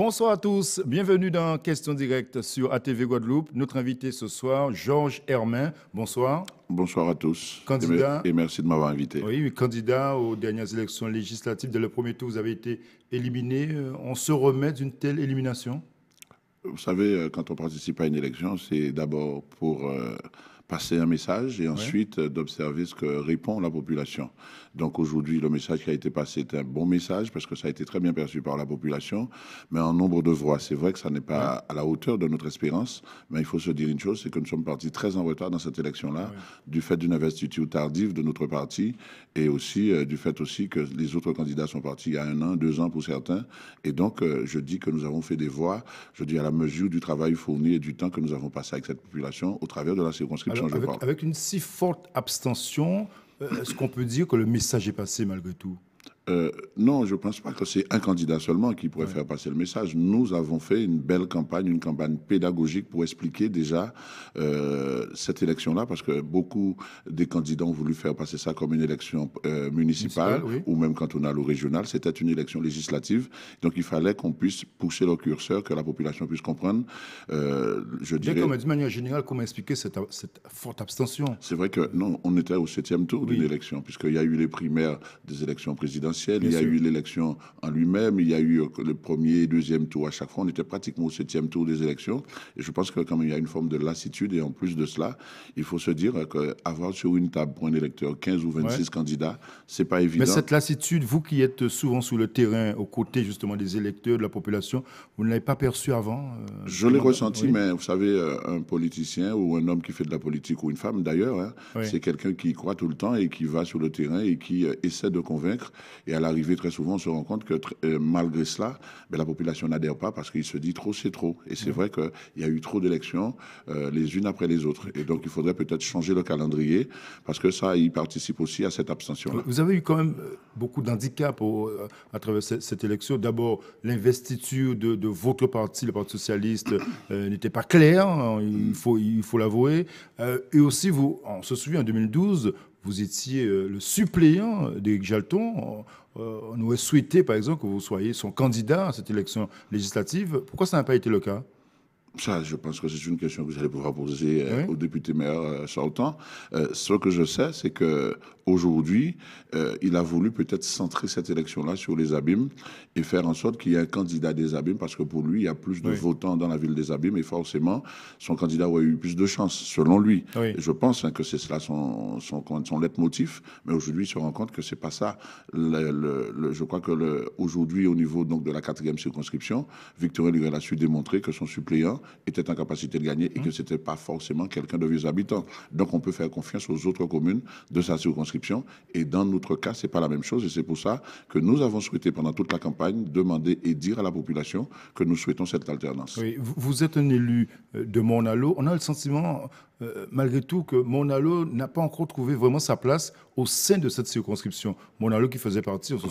Bonsoir à tous, bienvenue dans Question Directe sur ATV Guadeloupe. Notre invité ce soir, Georges Hermain. Bonsoir. Bonsoir à tous. Candidat. Et merci de m'avoir invité. Oui, candidat aux dernières élections législatives. Dès le premier tour, vous avez été éliminé. Euh, on se remet d'une telle élimination Vous savez, euh, quand on participe à une élection, c'est d'abord pour. Euh, passer un message et ensuite euh, d'observer ce que répond la population. Donc aujourd'hui, le message qui a été passé est un bon message parce que ça a été très bien perçu par la population, mais en nombre de voix. C'est vrai que ça n'est pas à la hauteur de notre espérance, mais il faut se dire une chose, c'est que nous sommes partis très en retard dans cette élection-là, du fait d'une investiture tardive de notre parti et aussi euh, du fait aussi que les autres candidats sont partis il y a un an, deux ans pour certains. Et donc, euh, je dis que nous avons fait des voix, je dis à la mesure du travail fourni et du temps que nous avons passé avec cette population au travers de la circonscription avec, Avec une si forte abstention, euh, est-ce qu'on peut dire que le message est passé malgré tout euh, non, je ne pense pas que c'est un candidat seulement qui pourrait faire passer le message. Nous avons fait une belle campagne, une campagne pédagogique pour expliquer déjà euh, cette élection-là, parce que beaucoup des candidats ont voulu faire passer ça comme une élection euh, municipale, ou même cantonale ou régionale. C'était une élection législative, donc il fallait qu'on puisse pousser le curseur, que la population puisse comprendre. je dirais. Comme, de manière générale, comment expliquer cette, cette forte abstention C'est vrai que non, on était au septième tour d'une élection, puisqu'il y a eu les primaires des élections présidentielles il y a eu l'élection en lui-même, il y a eu euh, le premier et deuxième tour à chaque fois. On était pratiquement au septième tour des élections. Et je pense que quand il y a une forme de lassitude, et en plus de cela, il faut se dire qu'avoir sur une table pour un électeur 15 ou 26 candidats, candidats, c'est pas évident. Mais cette lassitude, vous qui êtes souvent sur le terrain, aux côtés justement des électeurs, de la population, vous ne l'avez pas perçu avant euh, Je l'ai ressenti, mais vous savez, euh, un politicien ou un homme qui fait de la politique ou une femme d'ailleurs, hein, c'est quelqu'un qui croit tout le temps et qui va sur le terrain et qui essaie de convaincre. Et à l'arrivée, très souvent, on se rend compte que euh, malgré cela, ben, la population n'adhère pas parce qu'il se dit trop, c'est trop. Et c'est vrai qu'il y a eu trop d'élections euh, les unes après les autres. Et donc, il faudrait peut-être changer le calendrier parce que ça, il participe aussi à cette abstention. -là. Vous avez eu quand même euh, beaucoup d'handicaps à travers cette, élection. D'abord, l'investiture de, votre parti, le Parti socialiste, n'était pas claire. Hein, il mm. faut, il faut l'avouer. et aussi, vous, on se souvient en 2012, vous étiez euh, le suppléant d'Éric Jalton. Euh, on aurait souhaité, par exemple, que vous soyez son candidat à cette élection législative. Pourquoi ça n'a pas été le cas ça, je pense que c'est une question que vous allez pouvoir poser euh, au député maire euh, euh, ce que je sais, c'est que aujourd'hui, euh, il a voulu peut-être centrer cette élection-là sur les abîmes et faire en sorte qu'il y ait un candidat des abîmes, parce que pour lui, il y a plus de votants dans la ville des abîmes et forcément, son candidat aurait eu plus de chances, selon lui. je pense hein, que c'est cela son, son, son leitmotiv, mais aujourd'hui, il se rend compte que c'est pas ça. je crois que aujourd'hui, au niveau donc, de la quatrième circonscription, victor lui a su démontrer que son suppléant était en capacité de gagner et que mmh. ce n'était pas forcément quelqu'un de vieux habitant. Donc on peut faire confiance aux autres communes de sa circonscription. Et dans notre cas, ce n'est pas la même chose. Et c'est pour ça que nous avons souhaité, pendant toute la campagne, demander et dire à la population que nous souhaitons cette alternance. vous êtes un élu euh, de Monalo. On a le sentiment euh, malgré tout, que Monalo n'a pas encore trouvé vraiment sa place au sein de cette circonscription. Monalo qui faisait partie, on se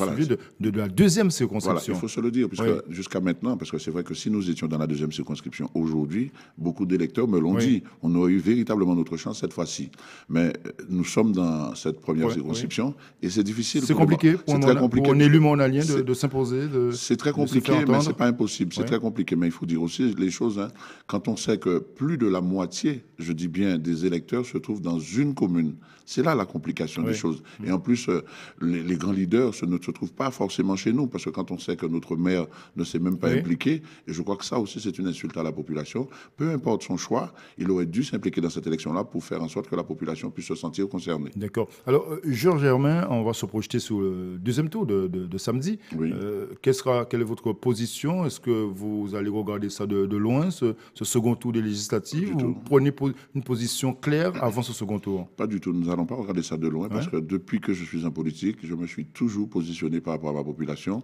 de, la deuxième circonscription. il faut se le dire, jusqu'à maintenant, parce que c'est vrai que si nous étions dans la deuxième circonscription aujourd'hui, beaucoup d'électeurs me l'ont dit, on aurait eu véritablement notre chance cette fois-ci. Mais euh, nous sommes dans cette première circonscription et c'est difficile. C'est compliqué, pour, on, élu monalien de, de s'imposer. C'est très compliqué, mais c'est pas impossible. C'est très compliqué, mais il faut dire aussi les choses. Hein. Quand on sait que plus de la moitié, je dis bien, des électeurs se trouvent dans une commune. C'est là la complication des choses. Mm. Et en plus, euh, les, grands leaders ne se trouvent pas forcément chez nous, parce que quand on sait que notre maire ne s'est même pas impliqué, et je crois que ça aussi c'est une insulte à la population, peu importe son choix, il aurait dû s'impliquer dans cette élection-là pour faire en sorte que la population puisse se sentir concernée. D'accord. Alors, euh, Georges Germain, on va se projeter sur le deuxième tour de, samedi. Euh, quelle, est votre position Est-ce que vous allez regarder ça de, loin, ce, ce, second tour des législatives prenez une position claire avant ce second tour Pas du tout. Nous n'allons pas regarder ça de loin parce que depuis que je suis en politique, je me suis toujours positionné par rapport à ma population.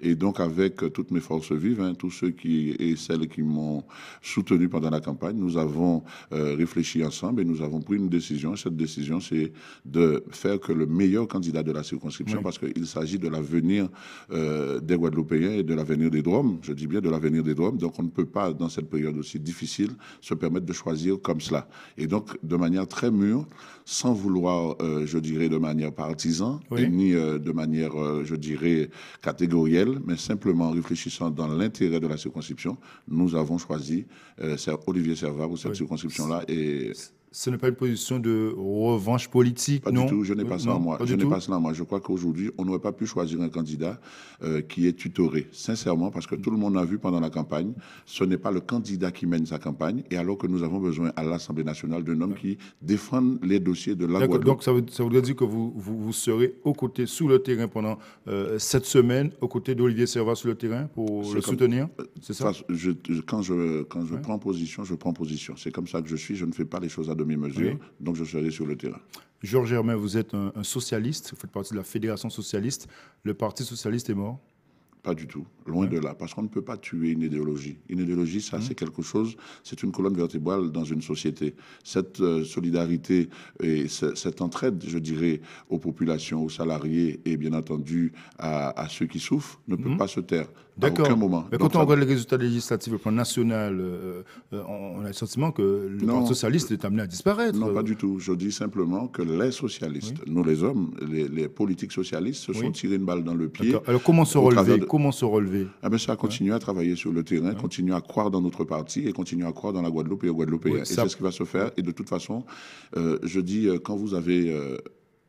Et donc, avec euh, toutes mes forces vives, hein, tous ceux qui et celles qui m'ont soutenu pendant la campagne, nous avons euh, réfléchi ensemble et nous avons pris une décision. Cette décision, c'est de faire que le meilleur candidat de la circonscription, parce qu'il s'agit de l'avenir euh, des Guadeloupéens et de l'avenir des Drômes, je dis bien de l'avenir des Drômes. Donc, on ne peut pas, dans cette période aussi difficile, se permettre de choisir comme cela. Et donc, de manière très mûre, sans vouloir, euh, je dirais, de manière partisan, ni euh, de manière, euh, je dirais, catégorielle, mais simplement réfléchissant dans l'intérêt de la circonscription, nous avons choisi Olivier Servat pour cette circonscription-là. Et ce n'est pas une position de revanche politique, non du tout, je n'ai pas cela en moi. je n'ai pas en moi. Je crois qu'aujourd'hui, on n'aurait pas pu choisir un candidat euh, qui est tutoré, sincèrement, parce que tout le monde a vu pendant la campagne, ce n'est pas le candidat qui mène sa campagne, et alors que nous avons besoin à l'Assemblée nationale d'un homme qui défende les dossiers de la Guadeloupe. Donc ça, veut, voudrait dire que vous, vous, serez aux côtés, sous le terrain pendant euh, cette semaine, aux côtés d'Olivier Servat, sur le terrain pour le soutenir, c'est ça, Quand, je, prends position, je prends position. C'est comme ça que je suis, je ne fais pas les choses à deux donc je suis allé sur le terrain. Georges Germain, vous êtes un socialiste, vous faites partie de la Fédération socialiste. Le Parti socialiste est mort pas du tout, loin de là, parce qu'on ne peut pas tuer une idéologie. Une idéologie, ça, mmh. c'est quelque chose, c'est une colonne vertébrale dans une société. Cette euh, solidarité et cette entraide, je dirais, aux populations, aux salariés et bien entendu à, ceux qui souffrent, ne peut mmh. pas se taire. D'accord. Aucun moment. Mais quand on regarde les résultats législatifs au plan national, euh, euh, on a le sentiment que le socialiste est amené à disparaître. Non, pas du tout. Je dis simplement que les socialistes, nous les hommes, les, politiques socialistes, se sont tirés une balle dans le pied. Alors comment se relever comment se relever eh Ça ben, à à travailler sur le terrain, continuer à croire dans notre parti et continuer à croire dans la Guadeloupe et au Guadeloupe. et c'est ce qui va se faire. Et de toute façon, euh, je dis, euh, quand vous avez... Euh,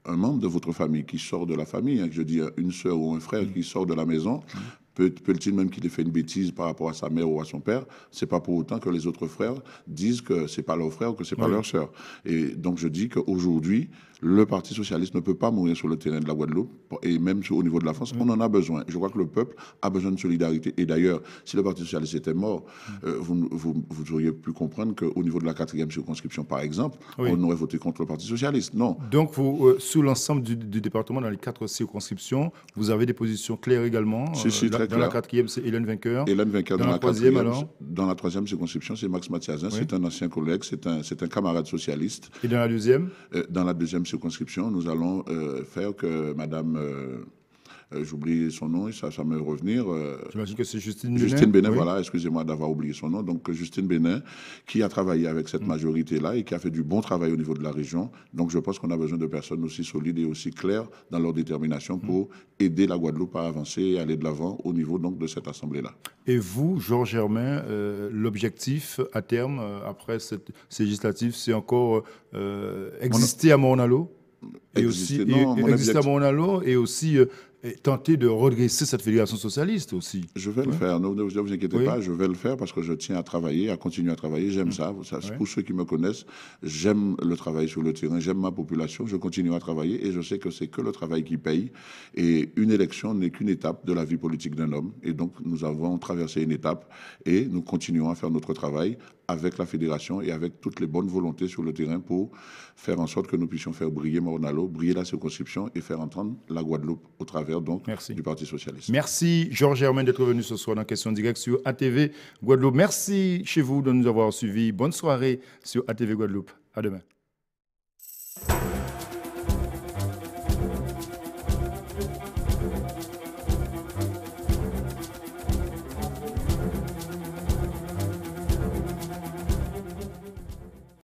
un membre de votre famille qui sort de la famille, hein, je dis une soeur ou un frère mm. qui sort de la maison, mm. Peut-il même qu'il ait fait une bêtise par rapport à sa mère ou à son père, c'est pas pour autant que les autres frères disent que c'est pas leur frère ou que c'est pas leur sœur. Et donc je dis qu'aujourd'hui, le Parti socialiste ne peut pas mourir sur le terrain de la Guadeloupe et même au niveau de la France, on en a besoin. Je crois que le peuple a besoin de solidarité. Et d'ailleurs, si le Parti socialiste était mort, euh, vous, vous, vous, auriez pu comprendre qu'au niveau de la quatrième circonscription, par exemple, on aurait voté contre le Parti socialiste. Non. Donc, vous, euh, sous l'ensemble du, département, dans les quatre circonscriptions, vous avez des positions claires également. si, euh, dans la quatrième, c'est Hélène Vainqueur. Hélène Vainqueur dans, la, troisième, alors Dans la troisième circonscription, c'est Max Mathiasin. C'est un ancien collègue, c'est un, un, camarade socialiste. Et dans la deuxième euh, Dans la deuxième circonscription, nous allons euh, faire que Madame. Euh, euh, j'oublie son nom, ça, ça me revenir. J'imagine euh, que c'est Justine Bénin. Justine Bénin, voilà, excusez-moi d'avoir oublié son nom. Donc Justine Bénin, qui a travaillé avec cette mm. majorité-là et qui a fait du bon travail au niveau de la région. Donc je pense qu'on a besoin de personnes aussi solides et aussi claires dans leur détermination pour mm. aider la Guadeloupe à avancer et aller de l'avant au niveau donc de cette Assemblée-là. Et vous, Georges Germain, euh, l'objectif à terme, après cette législative, c'est encore euh, exister à Montalo et aussi, exister, à et, exister à et aussi et tenter de redresser cette fédération socialiste aussi. Je vais le faire. Ne, vous, inquiétez pas, je vais le faire parce que je tiens à travailler, à continuer à travailler. J'aime mmh. ça. ça Pour ceux qui me connaissent, j'aime le travail sur le terrain, j'aime ma population. Je continue à travailler et je sais que c'est que le travail qui paye. Et une élection n'est qu'une étape de la vie politique d'un homme. Et donc, nous avons traversé une étape et nous continuons à faire notre travail avec la fédération et avec toutes les bonnes volontés sur le terrain pour faire en sorte que nous puissions faire briller Mornalo, briller la circonscription et faire entendre la Guadeloupe au travers Merci. du Parti Socialiste. Merci Georges Germain d'être venu ce soir dans Question Directe sur ATV Guadeloupe. Merci chez vous de nous avoir suivis. Bonne soirée sur ATV Guadeloupe. À demain.